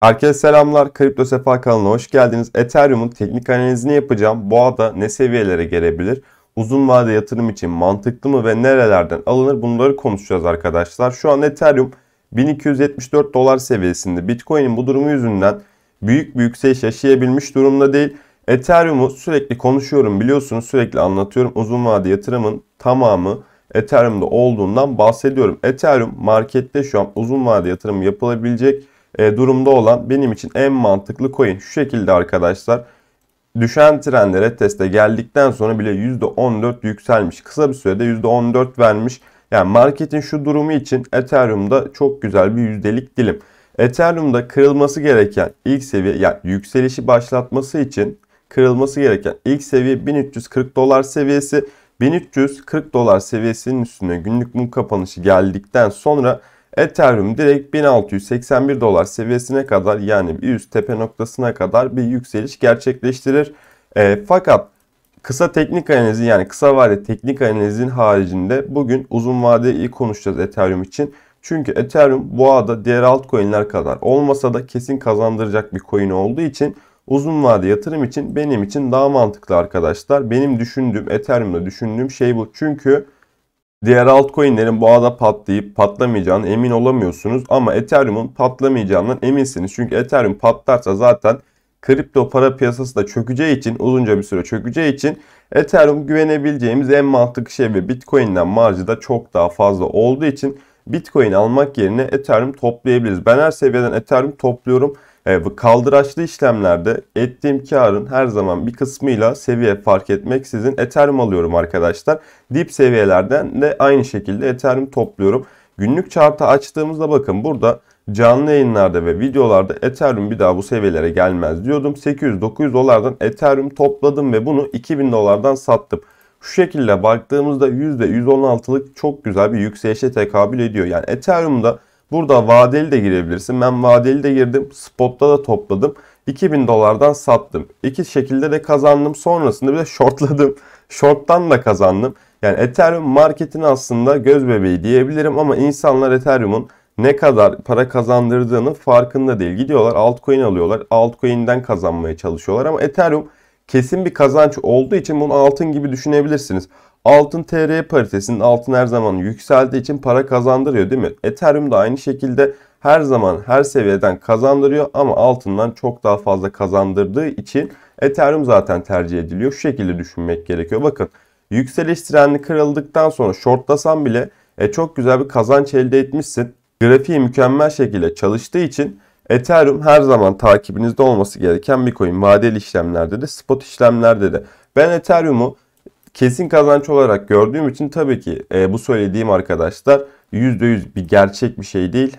Herkese selamlar. Kripto Sefa kanalına hoş geldiniz. Ethereum'un teknik analizini yapacağım. Boğa'da ne seviyelere gelebilir? Uzun vade yatırım için mantıklı mı ve nerelerden alınır? Bunları konuşacağız arkadaşlar. Şu an Ethereum 1274 dolar seviyesinde. Bitcoin'in bu durumu yüzünden büyük bir yükseliş yaşayabilmiş durumda değil. Ethereum'u sürekli konuşuyorum biliyorsunuz sürekli anlatıyorum. Uzun vade yatırımın tamamı Ethereum'da olduğundan bahsediyorum. Ethereum markette şu an uzun vade yatırım yapılabilecek e, durumda olan benim için en mantıklı coin. Şu şekilde arkadaşlar. Düşen trende red teste geldikten sonra bile %14 yükselmiş. Kısa bir sürede %14 vermiş. Yani marketin şu durumu için Ethereum'da çok güzel bir yüzdelik dilim. Ethereum'da kırılması gereken ilk seviye yani yükselişi başlatması için kırılması gereken ilk seviye 1340 dolar seviyesi. 1340 dolar seviyesinin üstüne günlük mum kapanışı geldikten sonra Ethereum direkt 1681 dolar seviyesine kadar yani bir üst tepe noktasına kadar bir yükseliş gerçekleştirir. E, fakat kısa teknik analizin yani kısa vade teknik analizin haricinde bugün uzun vadeyi konuşacağız Ethereum için. Çünkü Ethereum bu boğada diğer altcoin'ler kadar olmasa da kesin kazandıracak bir coin olduğu için uzun vade yatırım için benim için daha mantıklı arkadaşlar. Benim düşündüğüm Ethereum'da düşündüğüm şey bu. Çünkü Diğer altcoin'lerin boğada patlayıp patlamayacağını emin olamıyorsunuz ama Ethereum'un patlamayacağından eminsiniz. Çünkü Ethereum patlarsa zaten kripto para piyasası da çökeceği için uzunca bir süre çökeceği için Ethereum güvenebileceğimiz en mantıklı şey ve Bitcoin'den marjı da çok daha fazla olduğu için Bitcoin almak yerine Ethereum toplayabiliriz. Ben her seviyeden Ethereum topluyorum. Evet, kaldıraçlı işlemlerde ettiğim karın her zaman bir kısmıyla seviye fark etmeksizin Ethereum alıyorum arkadaşlar. Dip seviyelerden de aynı şekilde Ethereum topluyorum. Günlük chart'ı açtığımızda bakın burada canlı yayınlarda ve videolarda Ethereum bir daha bu seviyelere gelmez diyordum. 800-900 dolardan Ethereum topladım ve bunu 2000 dolardan sattım. Şu şekilde baktığımızda %116'lık çok güzel bir yükselişe tekabül ediyor. Yani Ethereum'da Burada vadeli de girebilirsin. Ben vadeli de girdim. Spot'ta da topladım. 2000 dolardan sattım. İki şekilde de kazandım. Sonrasında bir de shortladım. Short'tan da kazandım. Yani Ethereum marketin aslında göz bebeği diyebilirim ama insanlar Ethereum'un ne kadar para kazandırdığının farkında değil. Gidiyorlar altcoin alıyorlar. Altcoin'den kazanmaya çalışıyorlar ama Ethereum kesin bir kazanç olduğu için bunu altın gibi düşünebilirsiniz. Altın TR paritesinin altın her zaman yükseldiği için para kazandırıyor değil mi? E, Ethereum da aynı şekilde her zaman her seviyeden kazandırıyor ama altından çok daha fazla kazandırdığı için Ethereum zaten tercih ediliyor. Şu şekilde düşünmek gerekiyor. Bakın yükseliş trendi kırıldıktan sonra shortlasan bile e, çok güzel bir kazanç elde etmişsin. Grafiği mükemmel şekilde çalıştığı için Ethereum her zaman takibinizde olması gereken bir coin. Vadeli işlemlerde de spot işlemlerde de. Ben Ethereum'u kesin kazanç olarak gördüğüm için tabii ki e, bu söylediğim arkadaşlar %100 bir gerçek bir şey değil.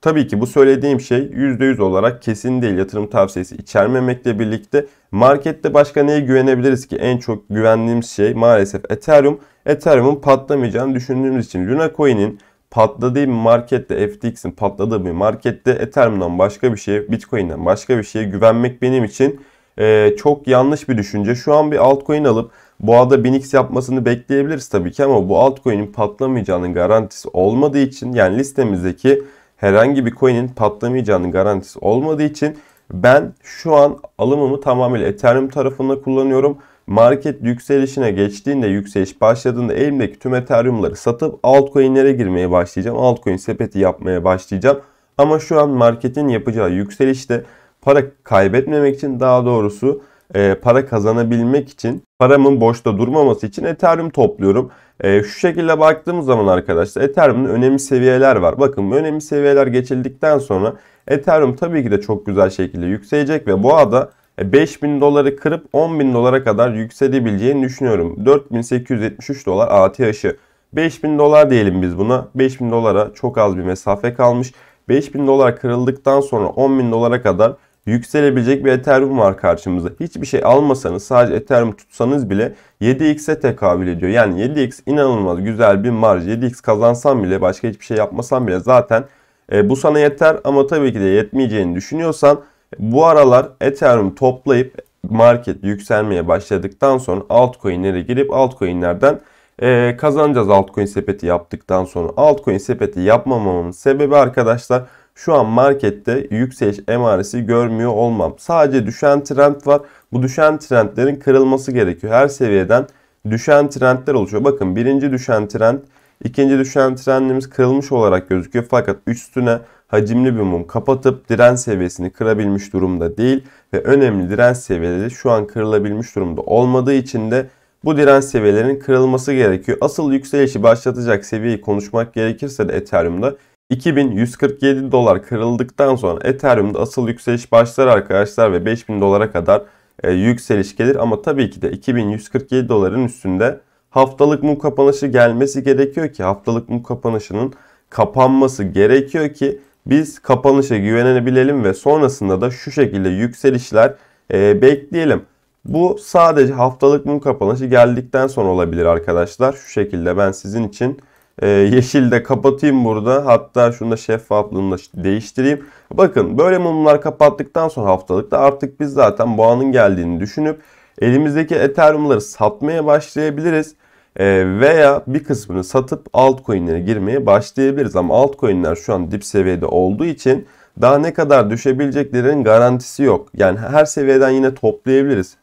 Tabii ki bu söylediğim şey %100 olarak kesin değil yatırım tavsiyesi içermemekle birlikte markette başka neye güvenebiliriz ki? En çok güvendiğimiz şey maalesef Ethereum. Ethereum'un patlamayacağını düşündüğümüz için Luna Coin'in patladığı bir markette, FTX'in patladığı bir markette Ethereum'dan başka bir şeye, Bitcoin'den başka bir şeye güvenmek benim için e, çok yanlış bir düşünce. Şu an bir altcoin alıp Boğa'da 1000x yapmasını bekleyebiliriz tabii ki ama bu altcoin'in patlamayacağının garantisi olmadığı için yani listemizdeki herhangi bir coin'in patlamayacağının garantisi olmadığı için ben şu an alımımı tamamıyla Ethereum tarafında kullanıyorum. Market yükselişine geçtiğinde, yükseliş başladığında elimdeki tüm Ethereum'ları satıp altcoin'lere girmeye başlayacağım. Altcoin sepeti yapmaya başlayacağım. Ama şu an marketin yapacağı yükselişte para kaybetmemek için daha doğrusu e, para kazanabilmek için paramın boşta durmaması için Ethereum topluyorum. E, şu şekilde baktığımız zaman arkadaşlar Ethereum'un önemli seviyeler var. Bakın önemli seviyeler geçildikten sonra Ethereum tabii ki de çok güzel şekilde yükselecek ve bu ada 5000 e, doları kırıp 10.000 dolara kadar yükselebileceğini düşünüyorum. 4873 dolar ATH'ı. 5000 dolar diyelim biz buna. 5000 dolara çok az bir mesafe kalmış. 5000 dolar kırıldıktan sonra 10.000 dolara kadar yükselebilecek bir Ethereum var karşımızda. Hiçbir şey almasanız sadece Ethereum tutsanız bile 7x'e tekabül ediyor. Yani 7x inanılmaz güzel bir marj. 7x kazansam bile başka hiçbir şey yapmasam bile zaten e, bu sana yeter ama tabii ki de yetmeyeceğini düşünüyorsan bu aralar Ethereum toplayıp market yükselmeye başladıktan sonra altcoin'lere girip altcoin'lerden e, kazanacağız altcoin sepeti yaptıktan sonra. Altcoin sepeti yapmamamın sebebi arkadaşlar şu an markette yükseliş emaresi görmüyor olmam. Sadece düşen trend var. Bu düşen trendlerin kırılması gerekiyor. Her seviyeden düşen trendler oluşuyor. Bakın birinci düşen trend, ikinci düşen trendimiz kırılmış olarak gözüküyor. Fakat üstüne hacimli bir mum kapatıp direnç seviyesini kırabilmiş durumda değil. Ve önemli direnç seviyeleri şu an kırılabilmiş durumda olmadığı için de bu direnç seviyelerinin kırılması gerekiyor. Asıl yükselişi başlatacak seviyeyi konuşmak gerekirse de Ethereum'da 2147 dolar kırıldıktan sonra Ethereum'da asıl yükseliş başlar arkadaşlar ve 5000 dolara kadar e, yükseliş gelir. Ama tabii ki de 2147 doların üstünde haftalık mu kapanışı gelmesi gerekiyor ki haftalık mu kapanışının kapanması gerekiyor ki biz kapanışa güvenebilelim ve sonrasında da şu şekilde yükselişler e, bekleyelim. Bu sadece haftalık mu kapanışı geldikten sonra olabilir arkadaşlar. Şu şekilde ben sizin için ee, yeşil de kapatayım burada. Hatta şunu da şeffaflığını da değiştireyim. Bakın böyle mumlar kapattıktan sonra haftalıkta artık biz zaten boğanın geldiğini düşünüp elimizdeki Ethereum'ları satmaya başlayabiliriz. Ee, veya bir kısmını satıp altcoin'lere girmeye başlayabiliriz. Ama altcoin'ler şu an dip seviyede olduğu için daha ne kadar düşebileceklerin garantisi yok. Yani her seviyeden yine toplayabiliriz.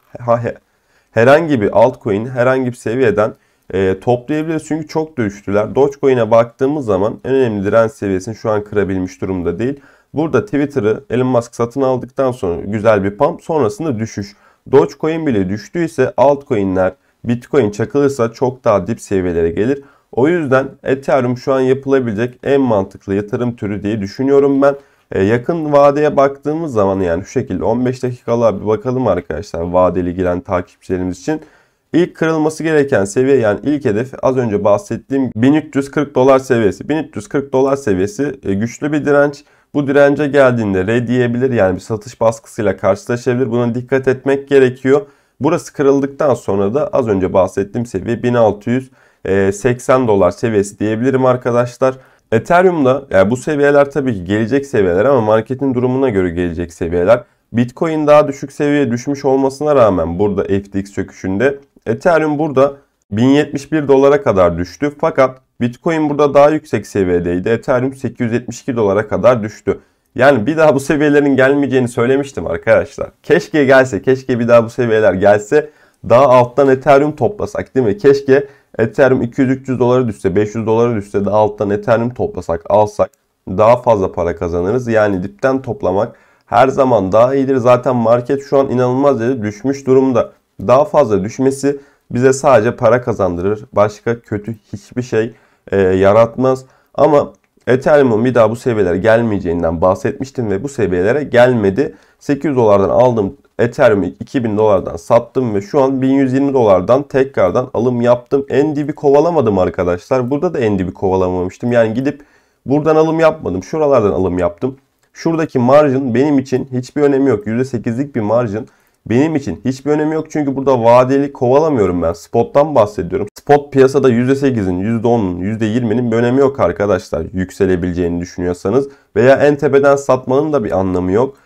Herhangi bir altcoin herhangi bir seviyeden e, toplayabiliriz. Çünkü çok düştüler. Dogecoin'e baktığımız zaman en önemli direnç seviyesini şu an kırabilmiş durumda değil. Burada Twitter'ı Elon Musk satın aldıktan sonra güzel bir pump sonrasında düşüş. Dogecoin bile düştüyse altcoin'ler Bitcoin çakılırsa çok daha dip seviyelere gelir. O yüzden Ethereum şu an yapılabilecek en mantıklı yatırım türü diye düşünüyorum ben. Ee, yakın vadeye baktığımız zaman yani şu şekilde 15 dakikalığa bir bakalım arkadaşlar vadeli giren takipçilerimiz için. İlk kırılması gereken seviye yani ilk hedef az önce bahsettiğim 1340 dolar seviyesi. 1340 dolar seviyesi e, güçlü bir direnç. Bu dirence geldiğinde red yiyebilir yani bir satış baskısıyla karşılaşabilir. Buna dikkat etmek gerekiyor. Burası kırıldıktan sonra da az önce bahsettiğim seviye 1680 e, dolar seviyesi diyebilirim arkadaşlar. Ethereum'da yani bu seviyeler tabii ki gelecek seviyeler ama marketin durumuna göre gelecek seviyeler. Bitcoin daha düşük seviyeye düşmüş olmasına rağmen burada FTX çöküşünde Ethereum burada 1071 dolara kadar düştü. Fakat Bitcoin burada daha yüksek seviyedeydi. Ethereum 872 dolara kadar düştü. Yani bir daha bu seviyelerin gelmeyeceğini söylemiştim arkadaşlar. Keşke gelse, keşke bir daha bu seviyeler gelse daha alttan Ethereum toplasak değil mi? Keşke Ethereum 200-300 dolara düşse, 500 dolara düşse daha alttan Ethereum toplasak, alsak daha fazla para kazanırız. Yani dipten toplamak her zaman daha iyidir. Zaten market şu an inanılmaz dedi düşmüş durumda daha fazla düşmesi bize sadece para kazandırır. Başka kötü hiçbir şey e, yaratmaz. Ama Ethereum'un bir daha bu seviyelere gelmeyeceğinden bahsetmiştim ve bu seviyelere gelmedi. 800 dolardan aldım Ethereum'u 2000 dolardan sattım ve şu an 1120 dolardan tekrardan alım yaptım. En dibi kovalamadım arkadaşlar. Burada da en dibi kovalamamıştım. Yani gidip buradan alım yapmadım. Şuralardan alım yaptım. Şuradaki marjın benim için hiçbir önemi yok. %8'lik bir marjın benim için hiçbir önemi yok çünkü burada vadeli kovalamıyorum ben. Spot'tan bahsediyorum. Spot piyasada %8'in, %10'un, %20'nin bir önemi yok arkadaşlar. Yükselebileceğini düşünüyorsanız veya en tepeden satmanın da bir anlamı yok.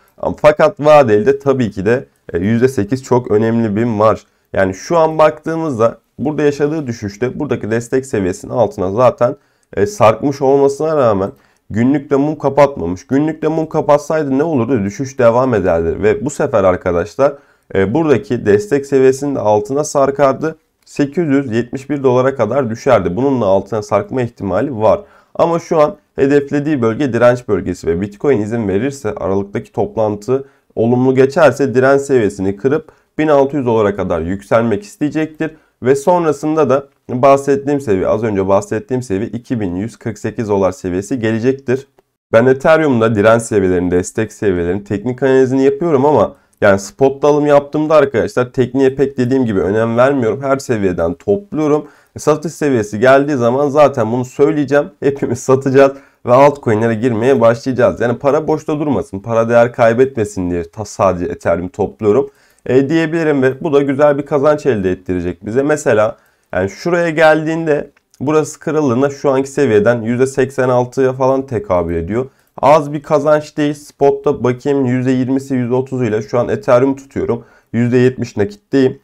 Fakat vadeli de tabii ki de %8 e, çok önemli bir marj. Yani şu an baktığımızda burada yaşadığı düşüşte buradaki destek seviyesinin altına zaten e, sarkmış olmasına rağmen Günlükte mum kapatmamış. Günlükte mum kapatsaydı ne olurdu? Düşüş devam ederdi. Ve bu sefer arkadaşlar e, buradaki destek seviyesinin altına sarkardı. 871 dolara kadar düşerdi. Bununla altına sarkma ihtimali var. Ama şu an hedeflediği bölge direnç bölgesi ve Bitcoin izin verirse aralıktaki toplantı olumlu geçerse direnç seviyesini kırıp 1600 dolara kadar yükselmek isteyecektir. Ve sonrasında da bahsettiğim seviye az önce bahsettiğim seviye 2148 dolar seviyesi gelecektir. Ben Ethereum'da direnç seviyelerini, destek seviyelerini, teknik analizini yapıyorum ama yani spot dalım yaptığımda arkadaşlar tekniğe pek dediğim gibi önem vermiyorum. Her seviyeden topluyorum. E, satış seviyesi geldiği zaman zaten bunu söyleyeceğim. Hepimiz satacağız ve altcoin'lere girmeye başlayacağız. Yani para boşta durmasın, para değer kaybetmesin diye sadece Ethereum topluyorum e, diyebilirim ve bu da güzel bir kazanç elde ettirecek bize. Mesela yani şuraya geldiğinde burası kırıldığında şu anki seviyeden %86'ya falan tekabül ediyor. Az bir kazanç değil. Spot'ta bakayım %20'si %30 ile şu an Ethereum tutuyorum. %70 nakitteyim.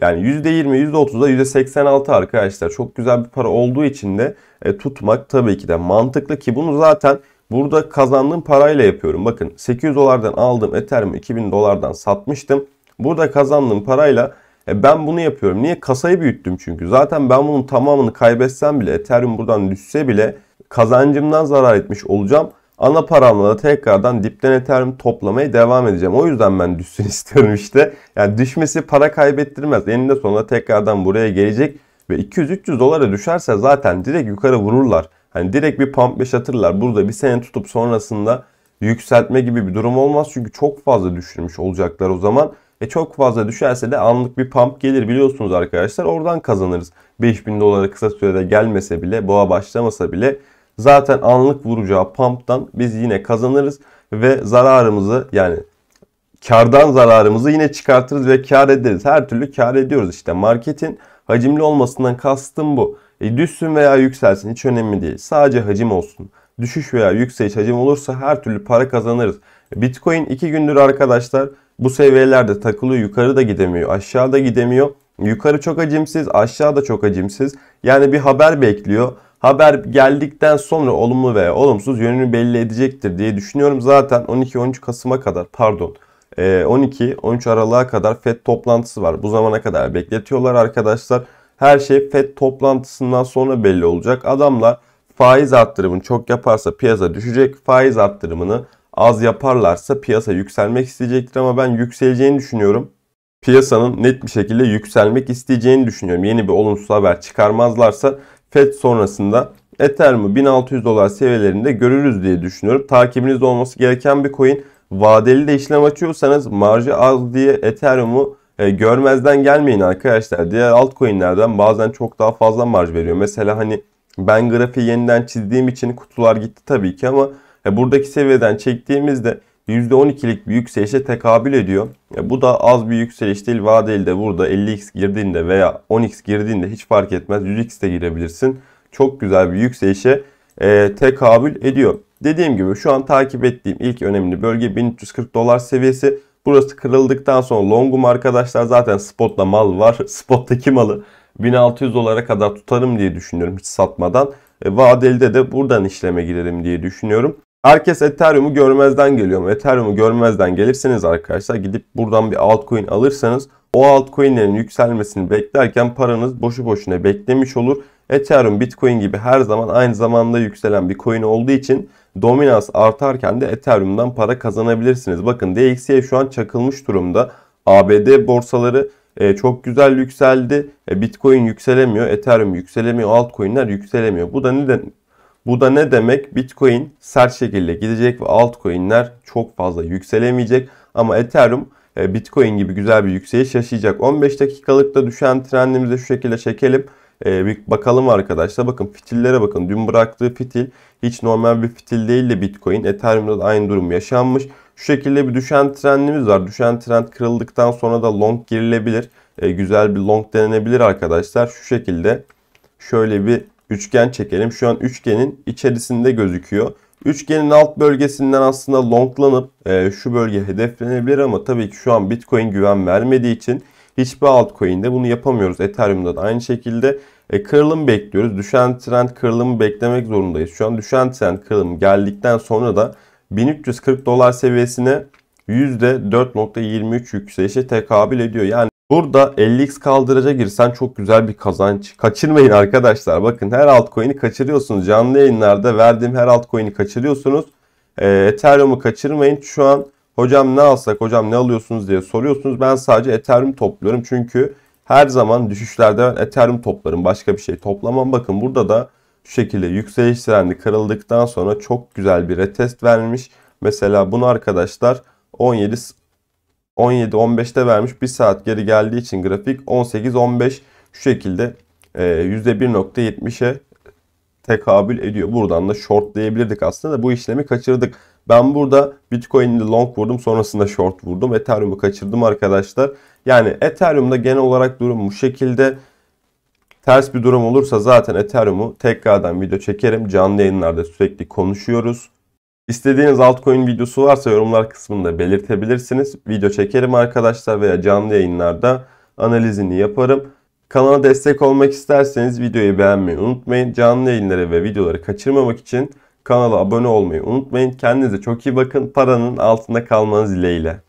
Yani %20, %30'da %86 arkadaşlar. Çok güzel bir para olduğu için de e, tutmak tabii ki de mantıklı ki bunu zaten burada kazandığım parayla yapıyorum. Bakın 800 dolardan aldım Ethereum 2000 dolardan satmıştım. Burada kazandığım parayla e, ben bunu yapıyorum. Niye? Kasayı büyüttüm çünkü. Zaten ben bunun tamamını kaybetsem bile Ethereum buradan düşse bile kazancımdan zarar etmiş olacağım ana paramla da tekrardan dipten Ethereum toplamaya devam edeceğim. O yüzden ben düşsün istiyorum işte. Yani düşmesi para kaybettirmez. Eninde sonunda tekrardan buraya gelecek ve 200-300 dolara düşerse zaten direkt yukarı vururlar. Hani direkt bir pump yaşatırlar. Burada bir sene tutup sonrasında yükseltme gibi bir durum olmaz. Çünkü çok fazla düşürmüş olacaklar o zaman. E çok fazla düşerse de anlık bir pump gelir biliyorsunuz arkadaşlar. Oradan kazanırız. 5000 dolara kısa sürede gelmese bile, boğa başlamasa bile zaten anlık vuracağı pump'tan biz yine kazanırız ve zararımızı yani kardan zararımızı yine çıkartırız ve kar ederiz. Her türlü kar ediyoruz işte. Marketin hacimli olmasından kastım bu. E, düşsün veya yükselsin hiç önemli değil. Sadece hacim olsun. Düşüş veya yükseliş hacim olursa her türlü para kazanırız. E, Bitcoin 2 gündür arkadaşlar bu seviyelerde takılıyor. Yukarı da gidemiyor. Aşağı da gidemiyor. Yukarı çok hacimsiz. Aşağı da çok hacimsiz. Yani bir haber bekliyor haber geldikten sonra olumlu veya olumsuz yönünü belli edecektir diye düşünüyorum. Zaten 12-13 Kasım'a kadar pardon 12-13 e, Aralık'a kadar FED toplantısı var. Bu zamana kadar bekletiyorlar arkadaşlar. Her şey FED toplantısından sonra belli olacak. Adamlar faiz arttırımını çok yaparsa piyasa düşecek. Faiz arttırımını az yaparlarsa piyasa yükselmek isteyecektir ama ben yükseleceğini düşünüyorum. Piyasanın net bir şekilde yükselmek isteyeceğini düşünüyorum. Yeni bir olumsuz haber çıkarmazlarsa FED sonrasında Ethereum'u 1600 dolar seviyelerinde görürüz diye düşünüyorum. Takibinizde olması gereken bir coin. Vadeli de işlem açıyorsanız marjı az diye Ethereum'u e, görmezden gelmeyin arkadaşlar. Diğer altcoin'lerden bazen çok daha fazla marj veriyor. Mesela hani ben grafiği yeniden çizdiğim için kutular gitti tabii ki ama e, buradaki seviyeden çektiğimizde %12'lik bir yükselişe tekabül ediyor. Ya bu da az bir yükseliş değil. Vadeli de burada 50x girdiğinde veya 10x girdiğinde hiç fark etmez. 100x de girebilirsin. Çok güzel bir yükselişe e, tekabül ediyor. Dediğim gibi şu an takip ettiğim ilk önemli bölge 1340 dolar seviyesi. Burası kırıldıktan sonra longum arkadaşlar zaten spotla mal var. Spottaki malı 1600 dolara kadar tutarım diye düşünüyorum hiç satmadan. E, vadeli'de de buradan işleme girelim diye düşünüyorum. Herkes Ethereum'u görmezden geliyor mu? Ethereum'u görmezden gelirseniz arkadaşlar gidip buradan bir altcoin alırsanız o altcoin'lerin yükselmesini beklerken paranız boşu boşuna beklemiş olur. Ethereum, Bitcoin gibi her zaman aynı zamanda yükselen bir coin olduğu için dominans artarken de Ethereum'dan para kazanabilirsiniz. Bakın DXY şu an çakılmış durumda. ABD borsaları e, çok güzel yükseldi. E, Bitcoin yükselemiyor, Ethereum yükselemiyor, altcoin'ler yükselemiyor. Bu da neden bu da ne demek? Bitcoin sert şekilde gidecek ve altcoin'ler çok fazla yükselemeyecek. Ama Ethereum e, Bitcoin gibi güzel bir yükseliş yaşayacak. 15 dakikalıkta düşen trendimizi şu şekilde çekelim. E, bir bakalım arkadaşlar. Bakın fitillere bakın. Dün bıraktığı fitil hiç normal bir fitil değil de Bitcoin. Ethereum'da da aynı durum yaşanmış. Şu şekilde bir düşen trendimiz var. Düşen trend kırıldıktan sonra da long girilebilir. E, güzel bir long denenebilir arkadaşlar. Şu şekilde şöyle bir üçgen çekelim. Şu an üçgenin içerisinde gözüküyor. Üçgenin alt bölgesinden aslında longlanıp e, şu bölge hedeflenebilir ama tabii ki şu an Bitcoin güven vermediği için hiçbir altcoin'de bunu yapamıyoruz. Ethereum'da da aynı şekilde e, kırılım bekliyoruz. Düşen trend kırılımı beklemek zorundayız. Şu an düşen trend kırılım geldikten sonra da 1340 dolar seviyesine %4.23 yükselişe tekabül ediyor. Yani Burada 50x kaldıraca girsen çok güzel bir kazanç. Kaçırmayın arkadaşlar. Bakın her altcoin'i kaçırıyorsunuz. Canlı yayınlarda verdiğim her altcoin'i kaçırıyorsunuz. Ee, Ethereum'u kaçırmayın. Şu an hocam ne alsak, hocam ne alıyorsunuz diye soruyorsunuz. Ben sadece Ethereum topluyorum. Çünkü her zaman düşüşlerde ben Ethereum toplarım. Başka bir şey toplamam. Bakın burada da şu şekilde yükseliş trendi kırıldıktan sonra çok güzel bir retest vermiş. Mesela bunu arkadaşlar 17 17-15'te vermiş. 1 saat geri geldiği için grafik 18-15 şu şekilde %1.70'e tekabül ediyor. Buradan da shortlayabilirdik aslında da bu işlemi kaçırdık. Ben burada Bitcoin'i long vurdum sonrasında short vurdum. Ethereum'u kaçırdım arkadaşlar. Yani Ethereum'da genel olarak durum bu şekilde. Ters bir durum olursa zaten Ethereum'u tekrardan video çekerim. Canlı yayınlarda sürekli konuşuyoruz. İstediğiniz altcoin videosu varsa yorumlar kısmında belirtebilirsiniz. Video çekerim arkadaşlar veya canlı yayınlarda analizini yaparım. Kanala destek olmak isterseniz videoyu beğenmeyi unutmayın. Canlı yayınları ve videoları kaçırmamak için kanala abone olmayı unutmayın. Kendinize çok iyi bakın. Paranın altında kalmanız dileğiyle.